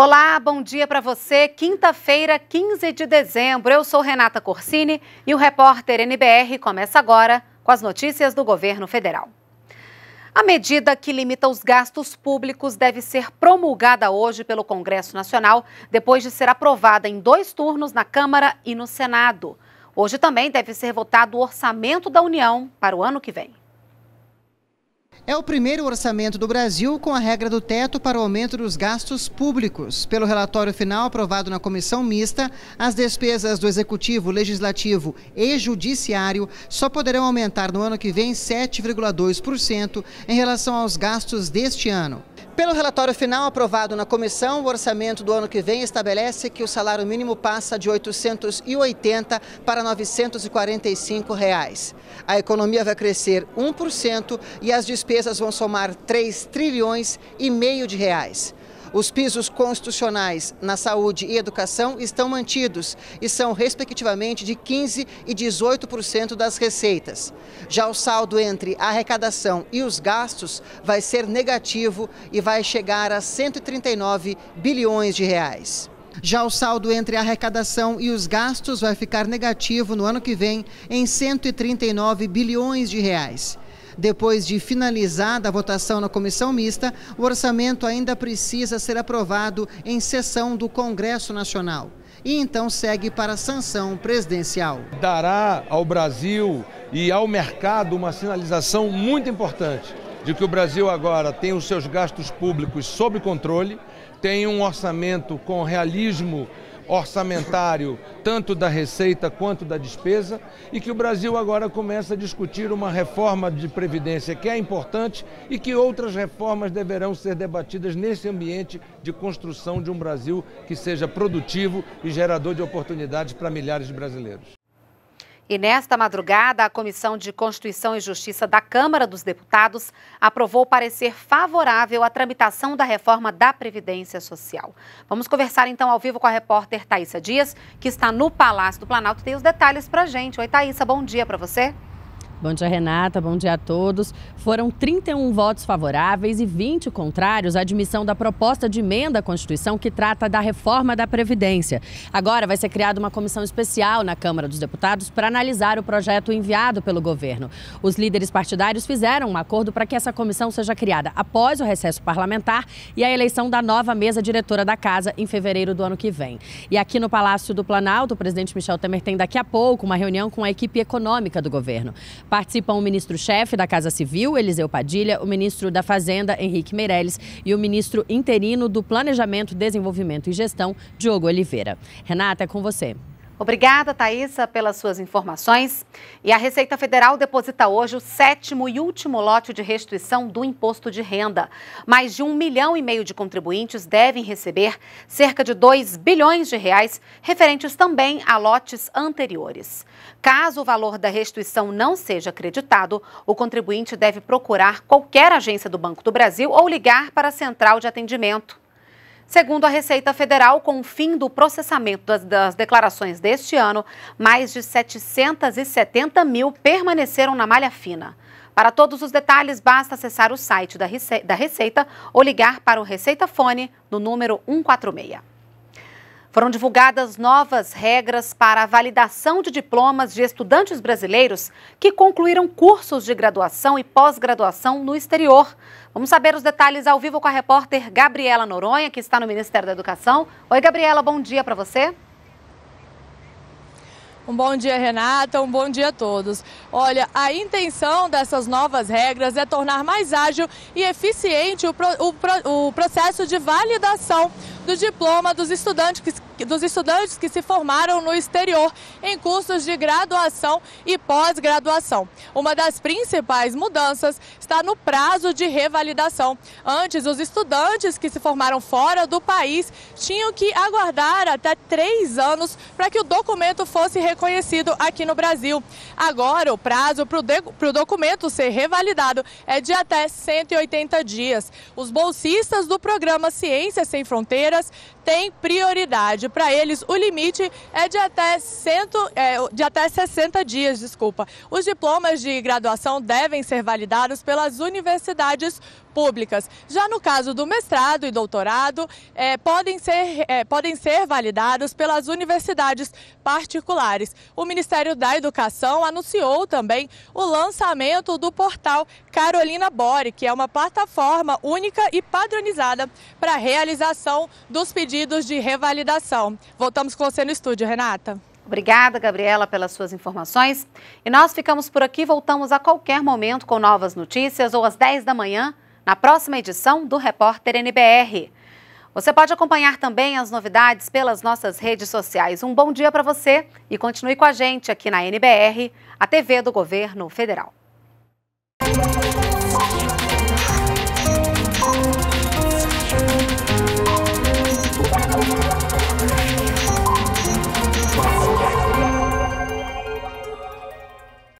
Olá, bom dia para você. Quinta-feira, 15 de dezembro. Eu sou Renata Corsini e o repórter NBR começa agora com as notícias do governo federal. A medida que limita os gastos públicos deve ser promulgada hoje pelo Congresso Nacional, depois de ser aprovada em dois turnos na Câmara e no Senado. Hoje também deve ser votado o orçamento da União para o ano que vem. É o primeiro orçamento do Brasil com a regra do teto para o aumento dos gastos públicos. Pelo relatório final aprovado na comissão mista, as despesas do Executivo, Legislativo e Judiciário só poderão aumentar no ano que vem 7,2% em relação aos gastos deste ano. Pelo relatório final aprovado na comissão, o orçamento do ano que vem estabelece que o salário mínimo passa de 880 para 945 reais. A economia vai crescer 1% e as despesas vão somar 3 trilhões e meio de reais. Os pisos constitucionais na saúde e educação estão mantidos e são, respectivamente, de 15% e 18% das receitas. Já o saldo entre a arrecadação e os gastos vai ser negativo e vai chegar a 139 bilhões de reais. Já o saldo entre a arrecadação e os gastos vai ficar negativo no ano que vem em 139 bilhões de reais. Depois de finalizada a votação na comissão mista, o orçamento ainda precisa ser aprovado em sessão do Congresso Nacional e então segue para a sanção presidencial. Dará ao Brasil e ao mercado uma sinalização muito importante de que o Brasil agora tem os seus gastos públicos sob controle, tem um orçamento com realismo orçamentário, tanto da receita quanto da despesa, e que o Brasil agora começa a discutir uma reforma de previdência que é importante e que outras reformas deverão ser debatidas nesse ambiente de construção de um Brasil que seja produtivo e gerador de oportunidades para milhares de brasileiros. E nesta madrugada, a Comissão de Constituição e Justiça da Câmara dos Deputados aprovou parecer favorável à tramitação da reforma da Previdência Social. Vamos conversar então ao vivo com a repórter Thaisa Dias, que está no Palácio do Planalto e tem os detalhes para gente. Oi, Thaisa, bom dia para você. Bom dia, Renata. Bom dia a todos. Foram 31 votos favoráveis e 20 contrários à admissão da proposta de emenda à Constituição que trata da reforma da Previdência. Agora vai ser criada uma comissão especial na Câmara dos Deputados para analisar o projeto enviado pelo governo. Os líderes partidários fizeram um acordo para que essa comissão seja criada após o recesso parlamentar e a eleição da nova mesa diretora da Casa em fevereiro do ano que vem. E aqui no Palácio do Planalto, o presidente Michel Temer tem daqui a pouco uma reunião com a equipe econômica do governo. Participam o ministro-chefe da Casa Civil, Eliseu Padilha, o ministro da Fazenda, Henrique Meirelles, e o ministro interino do Planejamento, Desenvolvimento e Gestão, Diogo Oliveira. Renata, é com você. Obrigada, Thaisa, pelas suas informações. E a Receita Federal deposita hoje o sétimo e último lote de restituição do imposto de renda. Mais de um milhão e meio de contribuintes devem receber cerca de 2 bilhões de reais, referentes também a lotes anteriores. Caso o valor da restituição não seja acreditado, o contribuinte deve procurar qualquer agência do Banco do Brasil ou ligar para a central de atendimento. Segundo a Receita Federal, com o fim do processamento das, das declarações deste ano, mais de 770 mil permaneceram na malha fina. Para todos os detalhes, basta acessar o site da Receita ou ligar para o Receita Fone no número 146 foram divulgadas novas regras para a validação de diplomas de estudantes brasileiros que concluíram cursos de graduação e pós-graduação no exterior. Vamos saber os detalhes ao vivo com a repórter Gabriela Noronha, que está no Ministério da Educação. Oi, Gabriela, bom dia para você. Um bom dia, Renata. Um bom dia a todos. Olha, a intenção dessas novas regras é tornar mais ágil e eficiente o, pro, o, o processo de validação do diploma dos estudantes, que, dos estudantes que se formaram no exterior em cursos de graduação e pós-graduação. Uma das principais mudanças está no prazo de revalidação. Antes, os estudantes que se formaram fora do país tinham que aguardar até três anos para que o documento fosse reconhecido reconhecido aqui no Brasil. Agora, o prazo para o documento ser revalidado é de até 180 dias. Os bolsistas do programa Ciências Sem Fronteiras têm prioridade. Para eles, o limite é de até, 100, é, de até 60 dias, desculpa. Os diplomas de graduação devem ser validados pelas universidades públicas. Já no caso do mestrado e doutorado, é, podem, ser, é, podem ser validados pelas universidades particulares. O Ministério da Educação anunciou também o lançamento do portal Carolina Bore, que é uma plataforma única e padronizada para a realização dos pedidos de revalidação. Voltamos com você no estúdio, Renata. Obrigada, Gabriela, pelas suas informações. E nós ficamos por aqui, voltamos a qualquer momento com novas notícias ou às 10 da manhã, na próxima edição do Repórter NBR. Você pode acompanhar também as novidades pelas nossas redes sociais. Um bom dia para você e continue com a gente aqui na NBR, a TV do Governo Federal.